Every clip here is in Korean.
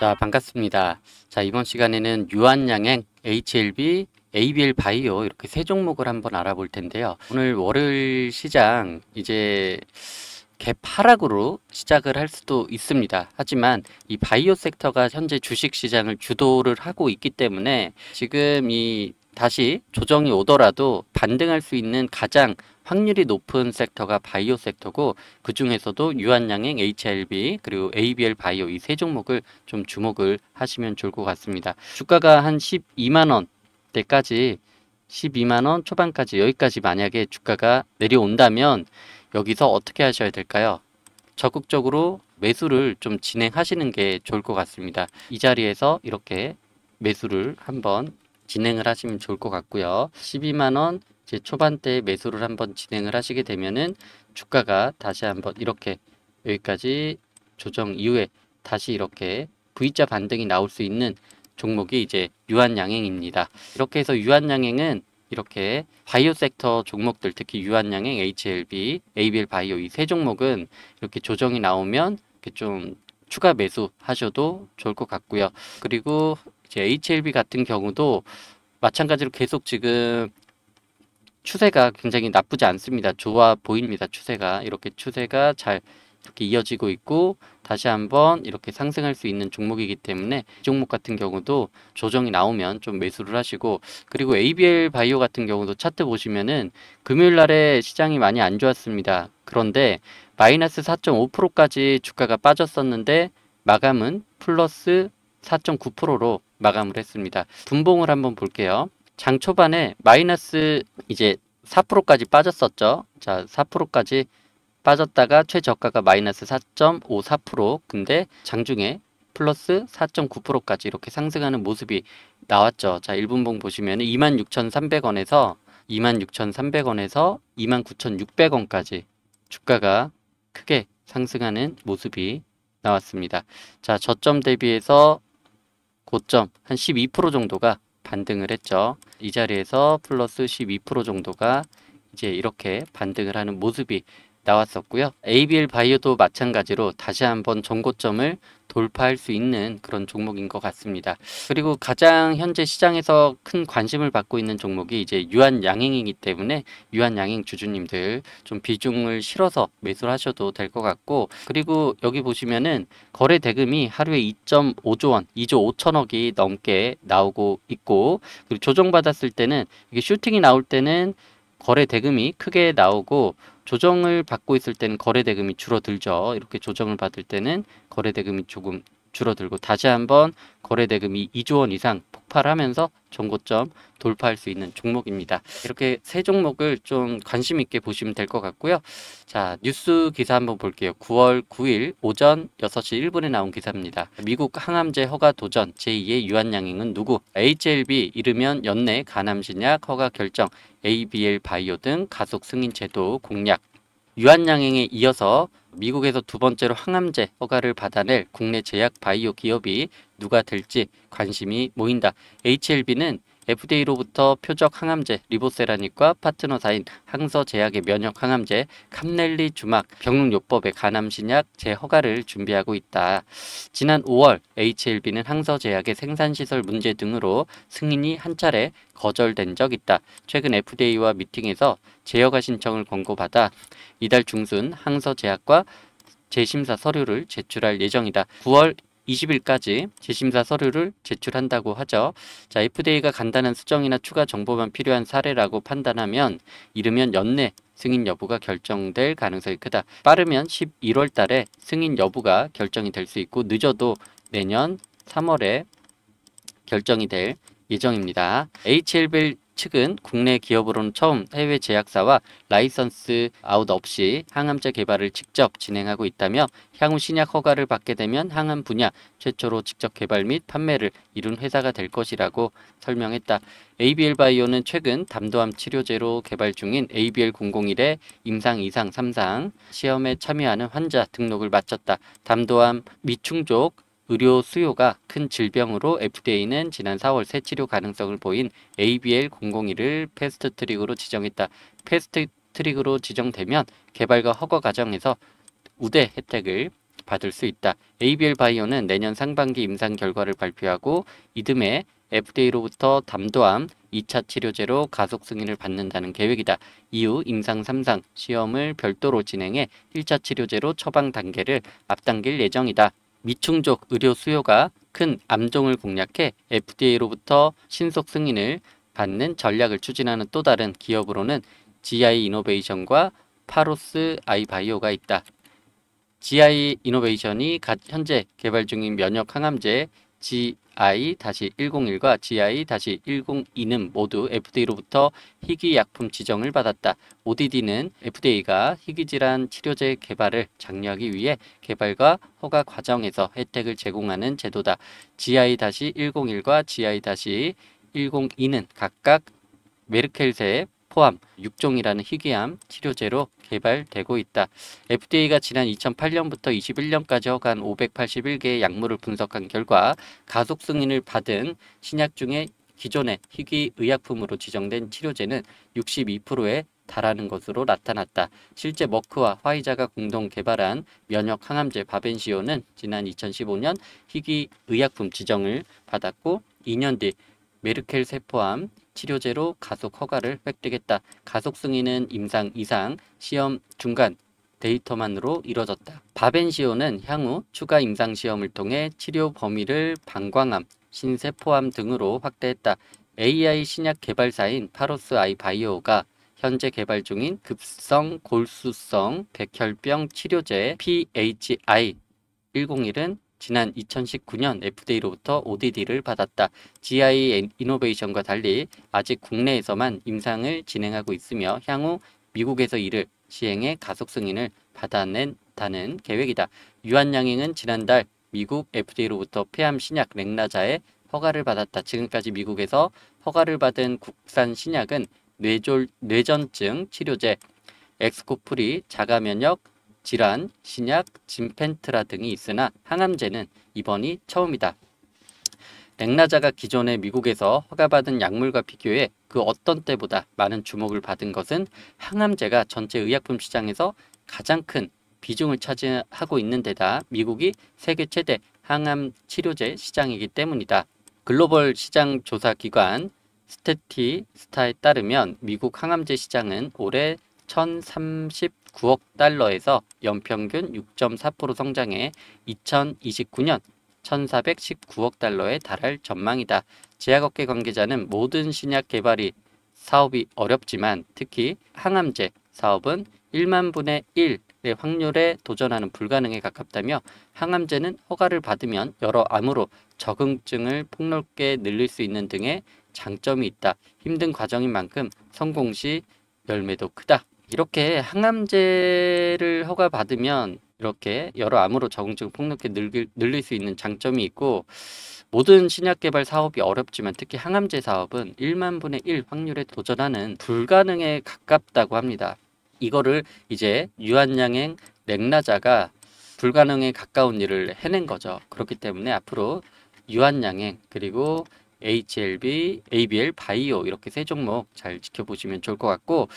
자 반갑습니다. 자 이번 시간에는 유한양행, HLB, ABL 바이오 이렇게 세 종목을 한번 알아볼 텐데요. 오늘 월요일 시장 이제 개파락으로 시작을 할 수도 있습니다. 하지만 이 바이오 섹터가 현재 주식 시장을 주도를 하고 있기 때문에 지금 이 다시 조정이 오더라도 반등할 수 있는 가장 확률이 높은 섹터가 바이오 섹터고 그 중에서도 유한양행, HLB 그리고 ABL 바이오 이 세 종목을 좀 주목을 하시면 좋을 것 같습니다. 주가가 한 12만 원대까지 12만 원 초반까지 여기까지 만약에 주가가 내려온다면 여기서 어떻게 하셔야 될까요? 적극적으로 매수를 좀 진행하시는 게 좋을 것 같습니다. 이 자리에서 이렇게 매수를 한번 진행을 하시면 좋을 것 같고요. 12만 원 이제 초반대 매수를 한번 진행을 하시게 되면은 주가가 다시 한번 이렇게 여기까지 조정 이후에 다시 이렇게 V자 반등이 나올 수 있는 종목이 이제 유한양행입니다. 이렇게 해서 유한양행은 이렇게 바이오 섹터 종목들 특히 유한양행, HLB, ABL 바이오 이 세 종목은 이렇게 조정이 나오면 이렇게 좀 추가 매수 하셔도 좋을 것 같고요. 그리고 이제 HLB 같은 경우도 마찬가지로 계속 지금 추세가 굉장히 나쁘지 않습니다. 좋아 보입니다. 추세가 이렇게 추세가 잘 이렇게 이어지고 있고 다시 한번 이렇게 상승할 수 있는 종목이기 때문에 이 종목 같은 경우도 조정이 나오면 좀 매수를 하시고 그리고 ABL 바이오 같은 경우도 차트 보시면은 금요일 날에 시장이 많이 안 좋았습니다. 그런데 마이너스 4.5%까지 주가가 빠졌었는데 마감은 플러스 4.9%로 마감을 했습니다. 분봉을 한번 볼게요. 장 초반에 마이너스 이제 4%까지 빠졌었죠. 자, 4%까지 빠졌다가 최저가가 마이너스 4.54% 근데 장중에 플러스 4.9%까지 이렇게 상승하는 모습이 나왔죠. 자, 1분봉 보시면 26,300원에서 26,300원에서 29,600원까지 주가가 크게 상승하는 모습이 나왔습니다. 자, 저점 대비해서 고점 한 12% 정도가 반등을 했죠. 이 자리에서 플러스 12% 정도가 이제 이렇게 반등을 하는 모습이 나왔었고요. ABL 바이오도 마찬가지로 다시 한번 정고점을 돌파할 수 있는 그런 종목인 것 같습니다. 그리고 가장 현재 시장에서 큰 관심을 받고 있는 종목이 이제 유한 양행이기 때문에 유한 양행 주주님들 좀 비중을 실어서 매수를 하셔도 될 것 같고 그리고 여기 보시면은 거래 대금이 하루에 2.5조 원, 2조 5천억이 넘게 나오고 있고 그리고 조정받았을 때는 이게 슈팅이 나올 때는 거래 대금이 크게 나오고 조정을 받고 있을 때는 거래 대금이 줄어들죠. 이렇게 조정을 받을 때는 거래 대금이 조금 줄어들고 다시 한번 거래대금이 2조 원 이상 폭발하면서 전고점 돌파할 수 있는 종목입니다. 이렇게 세 종목을 좀 관심 있게 보시면 될 것 같고요. 자 뉴스 기사 한번 볼게요. 9월 9일 오전 6시 1분에 나온 기사입니다. 미국 항암제 허가 도전 제2의 유한양행은 누구? HLB 이르면 연내 간암신약 허가 결정 ABL 바이오 등 가속 승인 제도 공략 유한양행에 이어서 미국에서 두 번째로 항암제 허가를 받아낼 국내 제약 바이오 기업이 누가 될지 관심이 모인다. HLB는 FDA로부터 표적 항암제, 리보세라닉과 파트너사인 항서제약의 면역 항암제, 캄넬리 주막, 병용요법의 간암신약 재허가를 준비하고 있다. 지난 5월 HLB는 항서제약의 생산시설 문제 등으로 승인이 한 차례 거절된 적 있다. 최근 FDA와 미팅에서 재허가 신청을 권고받아 이달 중순 항서제약과 재심사 서류를 제출할 예정이다. 9월 20일까지 재심사 서류를 제출한다고 하죠. 자, FDA가 간단한 수정이나 추가 정보만 필요한 사례라고 판단하면 이르면 연내 승인 여부가 결정될 가능성이 크다. 빠르면 11월 달에 승인 여부가 결정이 될 수 있고 늦어도 내년 3월에 결정이 될 예정입니다. HLB 측은 국내 기업으로는 처음 해외 제약사와 라이선스 아웃 없이 항암제 개발을 직접 진행하고 있다며 향후 신약 허가를 받게 되면 항암 분야 최초로 직접 개발 및 판매를 이룬 회사가 될 것이라고 설명했다. ABL 바이오는 최근 담도암 치료제로 개발 중인 ABL001의 임상 이상 3상 시험에 참여하는 환자 등록을 마쳤다. 담도암 미충족 의료 수요가 큰 질병으로 FDA는 지난 4월 새 치료 가능성을 보인 ABL001을 패스트트릭으로 지정했다. 패스트트릭으로 지정되면 개발과 허가 과정에서 우대 혜택을 받을 수 있다. ABL 바이오는 내년 상반기 임상 결과를 발표하고 이듬해 FDA로부터 담도암 2차 치료제로 가속 승인을 받는다는 계획이다. 이후 임상 3상 시험을 별도로 진행해 1차 치료제로 처방 단계를 앞당길 예정이다. 미충족 의료 수요가 큰 암종을 공략해 FDA로부터 신속 승인을 받는 전략을 추진하는 또 다른 기업으로는 GI 이노베이션과 파로스 아이바이오가 있다. GI 이노베이션이 현재 개발 중인 면역 항암제 GI-101과 GI-102는 모두 FDA로부터 희귀약품 지정을 받았다. ODD는 FDA가 희귀질환 치료제 개발을 장려하기 위해 개발과 허가 과정에서 혜택을 제공하는 제도다. GI-101과 GI-102는 각각 메르켈세 의 포함 6종이라는 희귀암 치료제로 개발되고 있다. FDA가 지난 2008년부터 21년까지 허가한 581개의 약물을 분석한 결과 가속 승인을 받은 신약 중에 기존의 희귀 의약품으로 지정된 치료제는 62%에 달하는 것으로 나타났다. 실제 머크와 화이자가 공동 개발한 면역 항암제 바벤시오는 지난 2015년 희귀 의약품 지정을 받았고 2년 뒤 메르켈 세포암, 치료제로 가속 허가를 획득했다. 가속 승인은 임상 이상, 시험 중간, 데이터만으로 이뤄졌다. 바벤시오는 향후 추가 임상 시험을 통해 치료 범위를 방광암, 신세포암 등으로 확대했다. AI 신약 개발사인 파로스 아이 바이오가 현재 개발 중인 급성 골수성 백혈병 치료제 PHI 101은 지난 2019년 FDA로부터 ODD를 받았다. GI 이노베이션과 달리 아직 국내에서만 임상을 진행하고 있으며 향후 미국에서 이를 시행해 가속 승인을 받아낸다는 계획이다. 유한양행은 지난달 미국 FDA로부터 폐암 신약 렉나자에 허가를 받았다. 지금까지 미국에서 허가를 받은 국산 신약은 뇌졸, 뇌전증 치료제, 엑스코프리, 자가면역, 질환, 신약, 진펜트라 등이 있으나 항암제는 이번이 처음이다. 렉나자가 기존에 미국에서 허가받은 약물과 비교해 그 어떤 때보다 많은 주목을 받은 것은 항암제가 전체 의약품 시장에서 가장 큰 비중을 차지하고 있는 데다 미국이 세계 최대 항암 치료제 시장이기 때문이다. 글로벌 시장 조사 기관 스태티스타에 따르면 미국 항암제 시장은 올해 9억 달러에서 연평균 6.4% 성장해 2029년 1,419억 달러에 달할 전망이다. 제약업계 관계자는 모든 신약 개발이 사업이 어렵지만 특히 항암제 사업은 1만 분의 1의 확률에 도전하는 불가능에 가깝다며 항암제는 허가를 받으면 여러 암으로 적응증을 폭넓게 늘릴 수 있는 등의 장점이 있다. 힘든 과정인 만큼 성공 시 열매도 크다. 이렇게 항암제를 허가받으면 이렇게 여러 암으로 적응증을 폭넓게 늘기, 늘릴 수 있는 장점이 있고 모든 신약 개발 사업이 어렵지만 특히 항암제 사업은 1만 분의 1 확률에 도전하는 불가능에 가깝다고 합니다. 이거를 이제 유한양행 맥나자가 불가능에 가까운 일을 해낸 거죠. 그렇기 때문에 앞으로 유한양행 그리고 HLB, ABL, 바이오 이렇게 세 종목 잘 지켜보시면 좋을 것 같고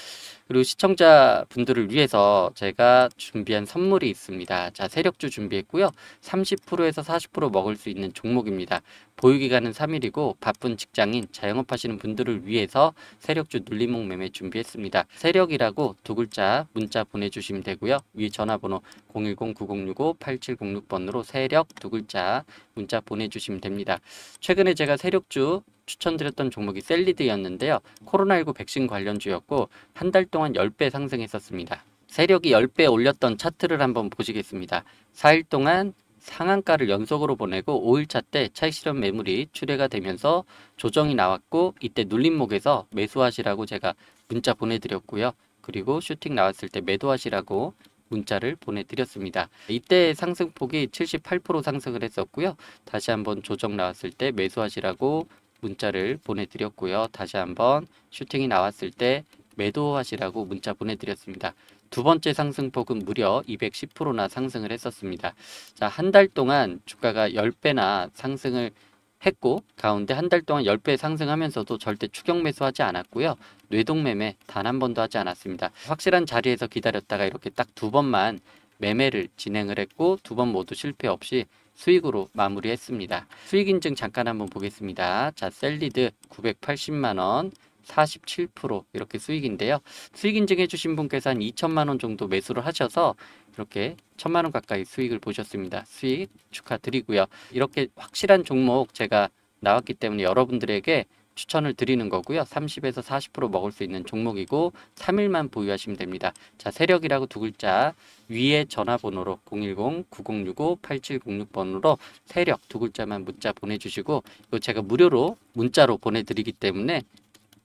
그리고 시청자분들을 위해서 제가 준비한 선물이 있습니다. 자 세력주 준비했고요. 30%에서 40% 먹을 수 있는 종목입니다. 보유기간은 3일이고 바쁜 직장인, 자영업하시는 분들을 위해서 세력주 눌림목 매매 준비했습니다. 세력이라고 두 글자 문자 보내주시면 되고요. 위 전화번호 010-9065-8706번으로 세력 두 글자 문자 보내주시면 됩니다. 최근에 제가 세력 주주 추천드렸던 종목이 셀리드였는데요. 코로나19 백신 관련주였고 한 달 동안 10배 상승했었습니다. 세력이 10배 올렸던 차트를 한번 보시겠습니다. 4일 동안 상한가를 연속으로 보내고 5일차 때 차익실현 매물이 출회가 되면서 조정이 나왔고 이때 눌림목에서 매수하시라고 제가 문자 보내드렸고요. 그리고 슈팅 나왔을 때 매도하시라고 문자를 보내드렸습니다. 이때 상승폭이 78% 상승을 했었고요. 다시 한번 조정 나왔을 때 매수하시라고 문자를 보내드렸고요. 다시 한번 슈팅이 나왔을 때 매도하시라고 문자 보내드렸습니다. 두 번째 상승폭은 무려 210%나 상승을 했었습니다. 자, 한 달 동안 주가가 10배나 상승을 했고 가운데 한 달 동안 10배 상승하면서도 절대 추격 매수하지 않았고요. 뇌동 매매 단 한 번도 하지 않았습니다. 확실한 자리에서 기다렸다가 이렇게 딱 두 번만 매매를 진행을 했고 두 번 모두 실패 없이 수익으로 마무리했습니다. 수익 인증 잠깐 한번 보겠습니다. 자, 셀리드 980만 원, 47% 이렇게 수익인데요. 수익 인증해 주신 분께서 한 2천만 원 정도 매수를 하셔서 이렇게 천만 원 가까이 수익을 보셨습니다. 수익 축하드리고요. 이렇게 확실한 종목 제가 나왔기 때문에 여러분들에게 추천을 드리는 거고요. 30에서 40% 먹을 수 있는 종목이고 3일만 보유하시면 됩니다. 자, 세력이라고 두 글자 위에 전화번호로 010-9065-8706번으로 세력 두 글자만 문자 보내주시고 이거 제가 무료로 문자로 보내드리기 때문에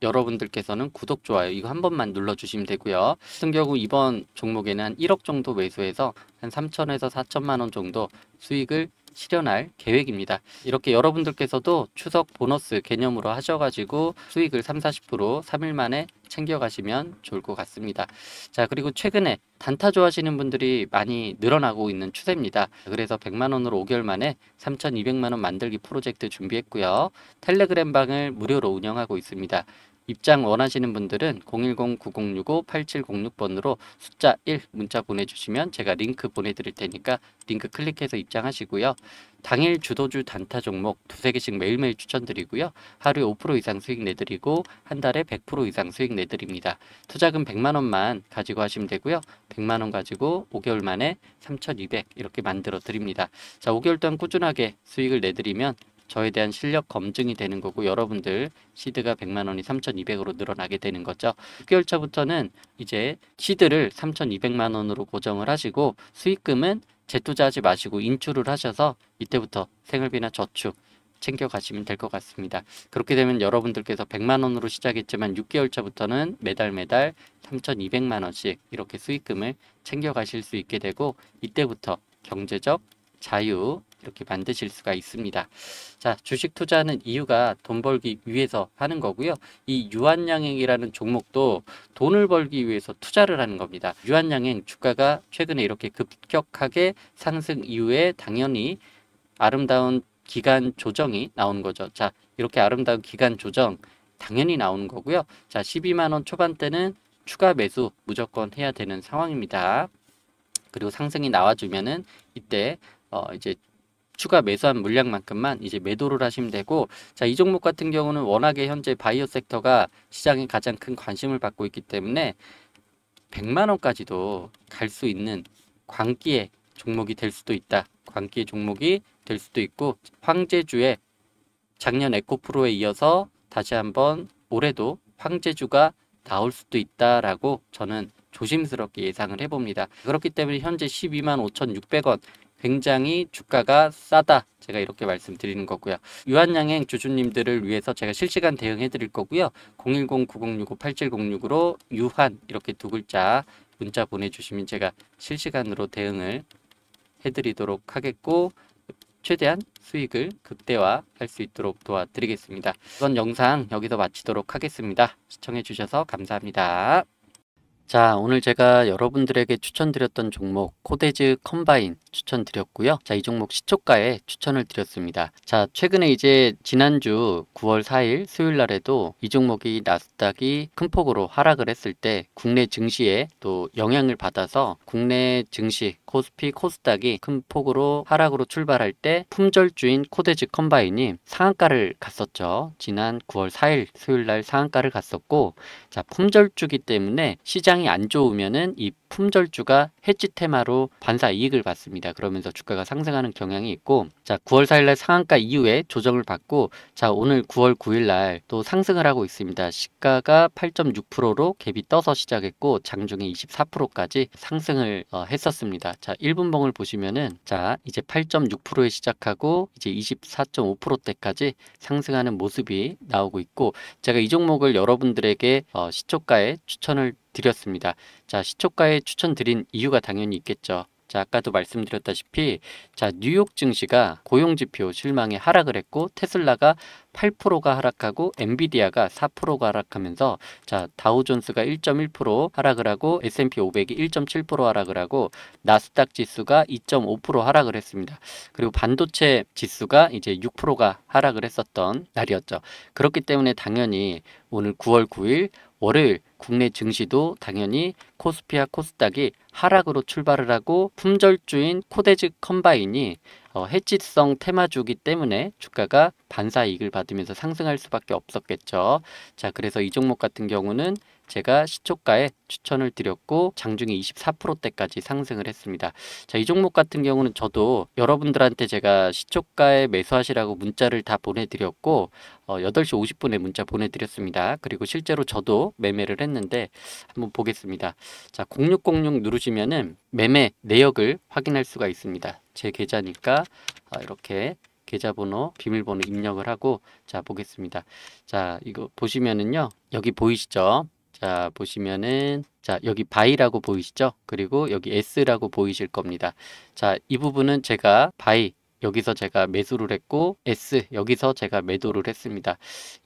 여러분들께서는 구독, 좋아요 이거 한 번만 눌러주시면 되고요. 같은 경우 이번 종목에는 1억 정도 매수해서 한 3천에서 4천만 원 정도 수익을 실현할 계획입니다. 이렇게 여러분들께서도 추석 보너스 개념으로 하셔가지고 수익을 3, 40% 3일 만에 챙겨가시면 좋을 것 같습니다. 자 그리고 최근에 단타 좋아하시는 분들이 많이 늘어나고 있는 추세입니다. 그래서 100만원으로 5개월 만에 3200만원 만들기 프로젝트 준비했고요. 텔레그램 방을 무료로 운영하고 있습니다. 입장 원하시는 분들은 010-9065-8706번으로 숫자 1 문자 보내주시면 제가 링크 보내드릴 테니까 링크 클릭해서 입장하시고요. 당일 주도주 단타 종목 두세 개씩 매일매일 추천드리고요. 하루에 5% 이상 수익 내드리고 한 달에 100% 이상 수익 내드립니다. 투자금 100만 원만 가지고 하시면 되고요. 100만 원 가지고 5개월 만에 3,200 이렇게 만들어 드립니다. 자, 5개월 동안 꾸준하게 수익을 내드리면 저에 대한 실력 검증이 되는 거고 여러분들 시드가 100만 원이 3,200으로 늘어나게 되는 거죠. 6개월 차부터는 이제 시드를 3,200만 원으로 고정을 하시고 수익금은 재투자하지 마시고 인출을 하셔서 이때부터 생활비나 저축 챙겨가시면 될 것 같습니다. 그렇게 되면 여러분들께서 100만 원으로 시작했지만 6개월 차부터는 매달 매달 3,200만 원씩 이렇게 수익금을 챙겨가실 수 있게 되고 이때부터 경제적 자유 이렇게 만드실 수가 있습니다. 자, 주식 투자는 이유가 돈 벌기 위해서 하는 거고요. 이 유한양행이라는 종목도 돈을 벌기 위해서 투자를 하는 겁니다. 유한양행 주가가 최근에 이렇게 급격하게 상승 이후에 당연히 아름다운 기간 조정이 나온 거죠. 자, 이렇게 아름다운 기간 조정 당연히 나오는 거고요. 자, 12만 원 초반대는 추가 매수 무조건 해야 되는 상황입니다. 그리고 상승이 나와주면은 이때 어 이제 추가 매수한 물량만큼만 이제 매도를 하시면 되고 자 이 종목 같은 경우는 워낙에 현재 바이오 섹터가 시장에 가장 큰 관심을 받고 있기 때문에 100만 원까지도 갈 수 있는 광기의 종목이 될 수도 있다. 광기의 종목이 될 수도 있고 황제주의 작년 에코프로에 이어서 다시 한번 올해도 황제주가 나올 수도 있다라고 저는 조심스럽게 예상을 해봅니다. 그렇기 때문에 현재 12만 5,600원 굉장히 주가가 싸다. 제가 이렇게 말씀드리는 거고요. 유한양행 주주님들을 위해서 제가 실시간 대응해 드릴 거고요. 010-9065-8706으로 유한 이렇게 두 글자 문자 보내주시면 제가 실시간으로 대응을 해드리도록 하겠고 최대한 수익을 극대화할 수 있도록 도와드리겠습니다. 이번 영상 여기서 마치도록 하겠습니다. 시청해주셔서 감사합니다. 자, 오늘 제가 여러분들에게 추천드렸던 종목 코데즈 컴바인 추천드렸고요. 자, 이 종목 시초가에 추천을 드렸습니다. 자, 최근에 이제 지난주 9월 4일 수요일 날에도 이 종목이 나스닥이 큰 폭으로 하락을 했을 때 국내 증시에 또 영향을 받아서 국내 증시 코스피 코스닥이 큰 폭으로 하락으로 출발할 때 품절주인 코데즈 컴바인이 상한가를 갔었죠. 지난 9월 4일 수요일 날 상한가를 갔었고 자, 품절주기 때문에 시장 시장이 안 좋으면은 이 품절주가 해지 테마로 반사 이익을 받습니다. 그러면서 주가가 상승하는 경향이 있고 자 9월 4일날 상한가 이후에 조정을 받고 자 오늘 9월 9일날 또 상승을 하고 있습니다. 시가가 8.6%로 갭이 떠서 시작했고 장중에 24%까지 상승을 어, 했었습니다. 자 1분봉을 보시면은 자 이제 8.6%에 시작하고 이제 24.5%대까지 상승하는 모습이 나오고 있고 제가 이 종목을 여러분들에게 어, 시초가에 추천을 드렸습니다. 자, 시초가에 추천드린 이유가 당연히 있겠죠. 자, 아까도 말씀드렸다시피 자, 뉴욕 증시가 고용 지표 실망에 하락을 했고 테슬라가 8%가 하락하고 엔비디아가 4%가 하락하면서 자, 다우존스가 1.1% 하락을 하고 S&P 500이 1.7% 하락을 하고 나스닥 지수가 2.5% 하락을 했습니다. 그리고 반도체 지수가 이제 6%가 하락을 했었던 날이었죠. 그렇기 때문에 당연히 오늘 9월 9일 월요일 국내 증시도 당연히 코스피와 코스닥이 하락으로 출발을 하고 품절주인 코데즈 컴바인이 어, 해치성 테마주기 때문에 주가가 반사 이익을 받으면서 상승할 수밖에 없었겠죠. 자, 그래서 이 종목 같은 경우는 제가 시초가에 추천을 드렸고 장중에 24%대까지 상승을 했습니다. 자, 이 종목 같은 경우는 저도 여러분들한테 제가 시초가에 매수하시라고 문자를 다 보내드렸고 어, 8시 50분에 문자 보내드렸습니다. 그리고 실제로 저도 매매를 했는데 한번 보겠습니다. 자, 0606 누르시면은 매매 내역을 확인할 수가 있습니다. 제 계좌니까 어, 이렇게 계좌번호, 비밀번호 입력을 하고 자 보겠습니다. 자 이거 보시면은요 여기 보이시죠? 자, 보시면은 자, 여기 바이라고 보이시죠? 그리고 여기 S라고 보이실 겁니다. 자, 이 부분은 제가 바이 여기서 제가 매수를 했고 S 여기서 제가 매도를 했습니다.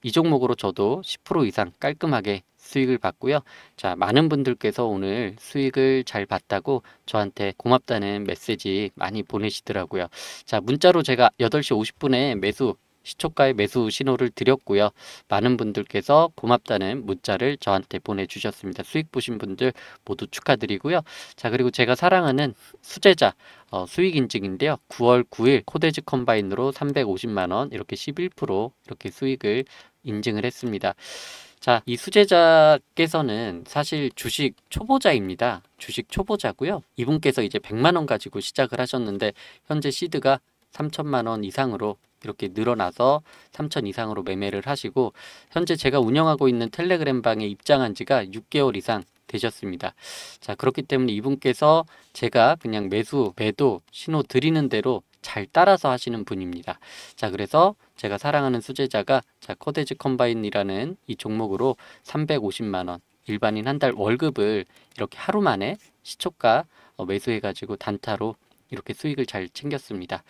이 종목으로 저도 10% 이상 깔끔하게 수익을 봤고요. 자, 많은 분들께서 오늘 수익을 잘 봤다고 저한테 고맙다는 메시지 많이 보내시더라고요. 자, 문자로 제가 8시 50분에 매수 시초가의 매수 신호를 드렸고요. 많은 분들께서 고맙다는 문자를 저한테 보내주셨습니다. 수익 보신 분들 모두 축하드리고요. 자 그리고 제가 사랑하는 수제자 어, 수익 인증인데요. 9월 9일 코데즈 컴바인으로 350만원 이렇게 11% 이렇게 수익을 인증을 했습니다. 자, 이 수제자께서는 사실 주식 초보자입니다. 주식 초보자고요. 이분께서 이제 100만 원 가지고 시작을 하셨는데 현재 시드가 3천만 원 이상으로 이렇게 늘어나서 3천 이상으로 매매를 하시고 현재 제가 운영하고 있는 텔레그램 방에 입장한 지가 6개월 이상 되셨습니다. 자 그렇기 때문에 이분께서 제가 그냥 매수 매도 신호 드리는 대로 잘 따라서 하시는 분입니다. 자 그래서 제가 사랑하는 수제자가 자 코데즈 컴바인이라는 이 종목으로 350만원 일반인 한 달 월급을 이렇게 하루 만에 시초가 어, 매수해가지고 단타로 이렇게 수익을 잘 챙겼습니다.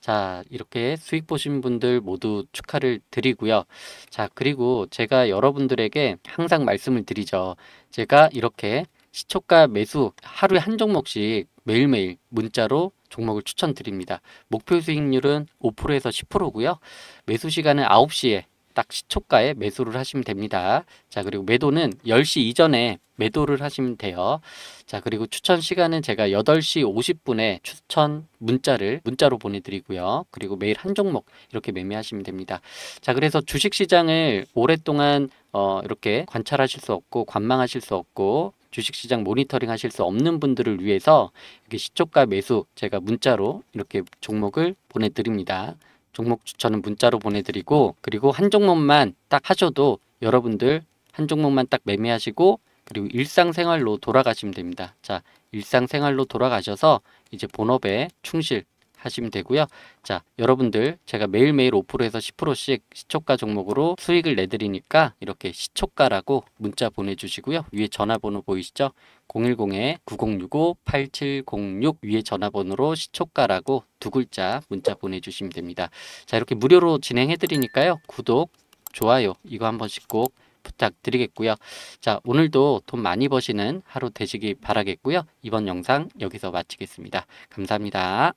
자, 이렇게 수익 보신 분들 모두 축하를 드리고요. 자, 그리고 제가 여러분들에게 항상 말씀을 드리죠. 제가 이렇게 시초가 매수 하루에 한 종목씩 매일매일 문자로 종목을 추천드립니다. 목표 수익률은 5%에서 10%고요. 매수 시간은 9시에 딱 시초가에 매수를 하시면 됩니다. 자 그리고 매도는 10시 이전에 매도를 하시면 돼요. 자 그리고 추천 시간은 제가 8시 50분에 추천 문자를 문자로 보내드리고요. 그리고 매일 한 종목 이렇게 매매하시면 됩니다. 자 그래서 주식시장을 오랫동안 어, 이렇게 관찰하실 수 없고 관망하실 수 없고 주식시장 모니터링 하실 수 없는 분들을 위해서 이렇게 시초가 매수 제가 문자로 이렇게 종목을 보내드립니다. 종목 추천은 문자로 보내드리고 그리고 한 종목만 딱 하셔도 여러분들 한 종목만 딱 매매하시고 그리고 일상생활로 돌아가시면 됩니다. 자 일상생활로 돌아가셔서 이제 본업에 충실 하시면 되고요. 자, 여러분들 제가 매일매일 5%에서 10%씩 시초가 종목으로 수익을 내드리니까 이렇게 시초가라고 문자 보내주시고요. 위에 전화번호 보이시죠? 010-9065-8706 위에 전화번호로 시초가라고 두 글자 문자 보내주시면 됩니다. 자, 이렇게 무료로 진행해드리니까요. 구독, 좋아요 이거 한 번씩 꼭 부탁드리겠고요. 자 오늘도 돈 많이 버시는 하루 되시길 바라겠고요. 이번 영상 여기서 마치겠습니다. 감사합니다.